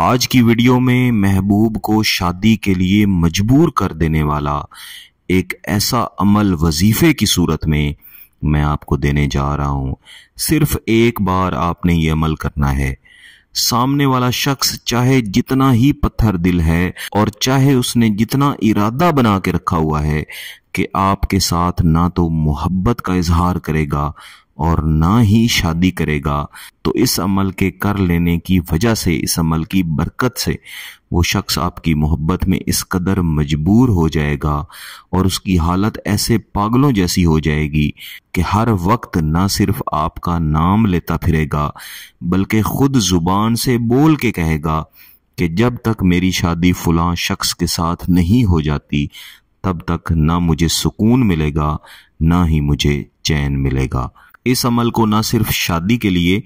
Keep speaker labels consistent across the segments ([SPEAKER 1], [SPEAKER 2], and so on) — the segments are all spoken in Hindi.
[SPEAKER 1] आज की वीडियो में महबूब को शादी के लिए मजबूर कर देने वाला एक ऐसा अमल वजीफे की सूरत में मैं आपको देने जा रहा हूं सिर्फ एक बार आपने ये अमल करना है सामने वाला शख्स चाहे जितना ही पत्थर दिल है और चाहे उसने जितना इरादा बना के रखा हुआ है कि आपके साथ ना तो मोहब्बत का इजहार करेगा और ना ही शादी करेगा तो इस अमल के कर लेने की वजह से इस अमल की बरकत से वो शख्स आपकी मोहब्बत में इस कदर मजबूर हो जाएगा और उसकी हालत ऐसे पागलों जैसी हो जाएगी कि हर वक्त ना सिर्फ आपका नाम लेता फिरेगा बल्कि खुद जुबान से बोल के कहेगा कि जब तक मेरी शादी फलां शख्स के साथ नहीं हो जाती तब तक ना मुझे सुकून मिलेगा ना ही मुझे चैन मिलेगा इस अमल को ना सिर्फ शादी के लिए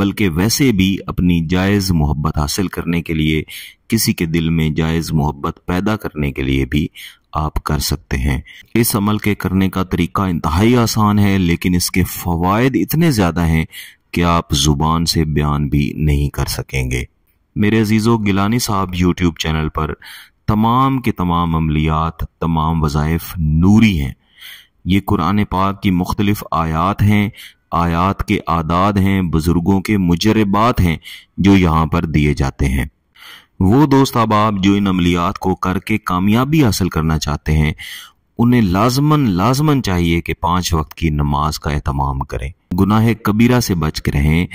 [SPEAKER 1] बल्कि वैसे भी अपनी जायज़ मोहब्बत हासिल करने के लिए किसी के दिल में जायज़ मोहब्बत पैदा करने के लिए भी आप कर सकते हैं इस अमल के करने का तरीका इंतहाई आसान है लेकिन इसके फवायद इतने ज़्यादा हैं कि आप ज़ुबान से बयान भी नहीं कर सकेंगे मेरे अजीज़ों गिलानी साहब यूट्यूब चैनल पर तमाम के तमाम अमलियात तमाम वज़ाइफ नूरी हैं ये कुरान पाक की मुख्तलिफ आयात हैं आयात के आदाद हैं बुज़ुर्गों के मुजरबात हैं जो यहाँ पर दिए जाते हैं वो दोस्त अहबाब जो इन अमलियात को करके कामयाबी हासिल करना चाहते हैं उन्हें लाजमन लाजमन चाहिए कि पांच वक्त की नमाज का अहतमाम करें गुनाह कबीरा से बच के रहें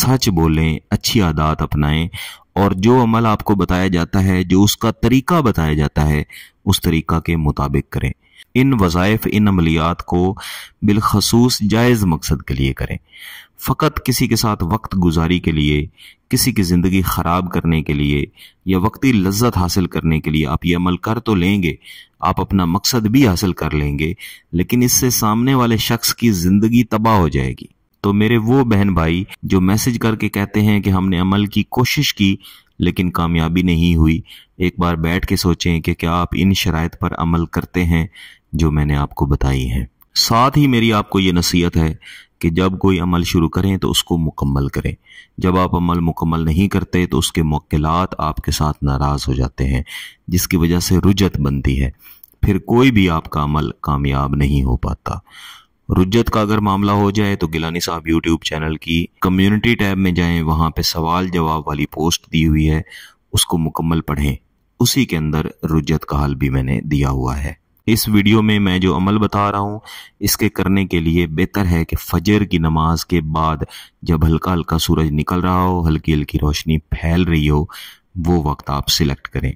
[SPEAKER 1] सच बोलें अच्छी आदात अपनाएं और जो अमल आपको बताया जाता है जो उसका तरीका बताया जाता है उस तरीका के मुताबिक करें इन वज़ाइफ इन अमलियात को बिलखसूस जायज़ मकसद के लिए करें फ़कत किसी के साथ वक्त गुजारी के लिए किसी की ज़िंदगी ख़राब करने के लिए या वक्ती लज्जत हासिल करने के लिए आप ये अमल कर तो लेंगे आप अपना मकसद भी हासिल कर लेंगे लेकिन इससे सामने वाले शख्स की ज़िंदगी तबाह हो जाएगी तो मेरे वो बहन भाई जो मैसेज करके कहते हैं कि हमने अमल की कोशिश की लेकिन कामयाबी नहीं हुई एक बार बैठ के सोचें कि क्या आप इन शराइ पर अमल करते हैं जो मैंने आपको बताई हैं साथ ही मेरी आपको ये नसीहत है कि जब कोई अमल शुरू करें तो उसको मुकम्मल करें जब आप अमल मुकम्मल नहीं करते तो उसके मौकलात आपके साथ नाराज़ हो जाते हैं जिसकी वजह से रुजत बनती है फिर कोई भी आपका अमल कामयाब नहीं हो पाता रुज्जत का अगर मामला हो जाए तो गिलानी साहब यूट्यूब चैनल की कम्युनिटी टैब में जाएं वहाँ पे सवाल जवाब वाली पोस्ट दी हुई है उसको मुकम्मल पढ़ें उसी के अंदर रुज्जत का हल भी मैंने दिया हुआ है इस वीडियो में मैं जो अमल बता रहा हूँ इसके करने के लिए बेहतर है कि फजर की नमाज के बाद जब हल्का हल्का सूरज निकल रहा हो हल्की हल्की रोशनी फैल रही हो वो वक्त आप सिलेक्ट करें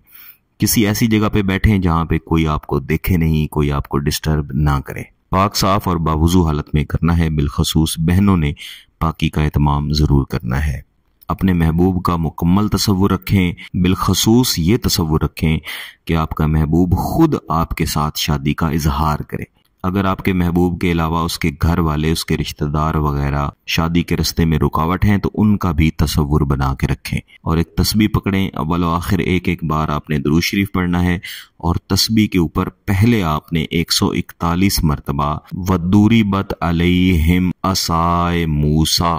[SPEAKER 1] किसी ऐसी जगह पे बैठें जहाँ पे कोई आपको देखे नहीं कोई आपको डिस्टर्ब ना करें पाक साफ और बावजू हालत में करना है बिलखसूस बहनों ने पाकि का अहतमाम ज़रूर करना है अपने महबूब का मुकम्मल तस्वुर रखें बिलखसूस ये तस्वुर रखें कि आपका महबूब खुद आपके साथ शादी का इजहार करे अगर आपके महबूब के अलावा उसके घर वाले उसके रिश्तेदार वगैरह शादी के रस्ते में रुकावट हैं तो उनका भी तस्वुर बना के रखें और एक तस्बी पकड़ें अव्वल आखिर एक एक बार आपने दरूज शरीफ पढ़ना है और तस्बी के ऊपर पहले आपने 141 मरतबा वदूरी बत अलई हिम असाय मूसा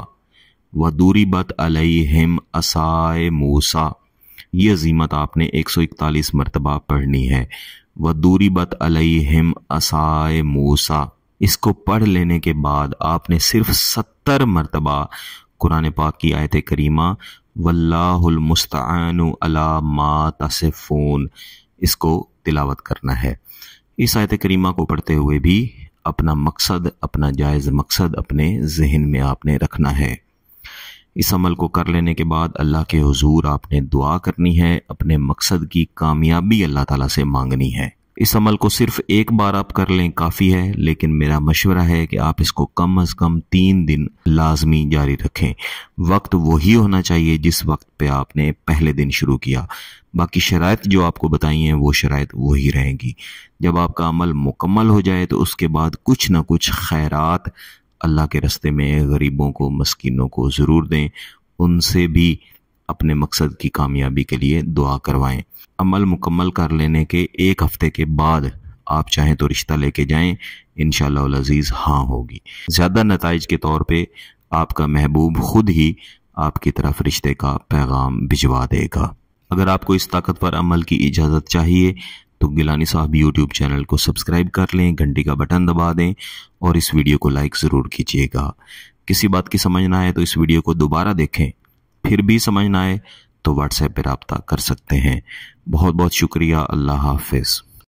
[SPEAKER 1] वदूरी बत अलई हिम असाय मूसा ये अजीमत आपने 141 मरतबा पढ़नी है व दूरी बत अलहिम असाय मूसा इसको पढ़ लेने के बाद आपने सिर्फ सत्तर मरतबा कुरान पाक की आयत करीमा वल्लास्तान अला मा इसको तिलावत करना है इस आयत करीमा को पढ़ते हुए भी अपना मकसद अपना जायज़ मकसद अपने जहन में आपने रखना है इस अमल को कर लेने के बाद अल्लाह के हजूर आपने दुआ करनी है अपने मकसद की कामयाबी अल्लाह तला से मांगनी है इस अमल को सिर्फ एक बार आप कर लें काफ़ी है लेकिन मेरा मशवरा है कि आप इसको कम अज़ कम तीन दिन लाजमी जारी रखें वक्त वही होना चाहिए जिस वक्त पे आपने पहले दिन शुरू किया बाकी शरात जो आपको बताई हैं वो शरात वही रहेंगी जब आपका अमल मुकम्मल हो जाए तो उसके बाद कुछ ना कुछ खैरत अल्लाह के रस्ते में गरीबों को मस्किनों को ज़रूर दें उनसे भी अपने मकसद की कामयाबी के लिए दुआ करवाएं अमल मुकम्मल कर लेने के एक हफ़्ते के बाद आप चाहें तो रिश्ता लेके जाएं इन अज़ीज़ हाँ होगी ज़्यादा नतज के तौर पर आपका महबूब खुद ही आपकी तरफ रिश्ते का पैगाम भिजवा देगा अगर आपको इस ताकत पर अमल की इजाज़त चाहिए तो गिलानी साहब यूट्यूब चैनल को सब्सक्राइब कर लें घंटी का बटन दबा दें और इस वीडियो को लाइक ज़रूर कीजिएगा किसी बात की समझ ना आए तो इस वीडियो को दोबारा देखें फिर भी समझ ना आए तो व्हाट्सएप पर रबता कर सकते हैं बहुत बहुत शुक्रिया अल्लाह हाफिज़